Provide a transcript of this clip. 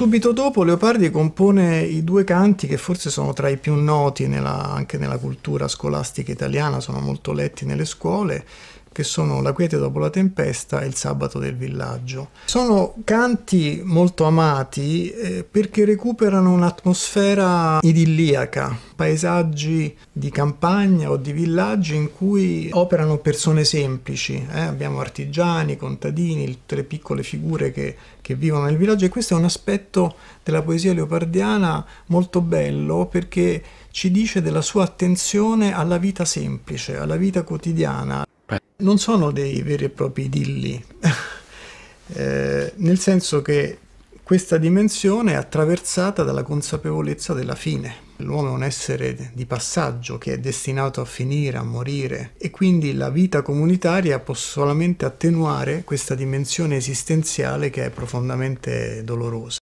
Subito dopo Leopardi compone i due canti che forse sono tra i più noti nella, anche nella cultura scolastica italiana, sono molto letti nelle scuole, che sono La quiete dopo la tempesta e Il sabato del villaggio. Sono canti molto amati eh, perché recuperano un'atmosfera idilliaca, paesaggi di campagna o di villaggi in cui operano persone semplici, eh? abbiamo artigiani, contadini, tutte le piccole figure che, che vivono nel villaggio e questo è un aspetto della poesia leopardiana molto bello perché ci dice della sua attenzione alla vita semplice, alla vita quotidiana. Non sono dei veri e propri idilli, eh, nel senso che questa dimensione è attraversata dalla consapevolezza della fine. L'uomo è un essere di passaggio che è destinato a finire, a morire e quindi la vita comunitaria può solamente attenuare questa dimensione esistenziale che è profondamente dolorosa.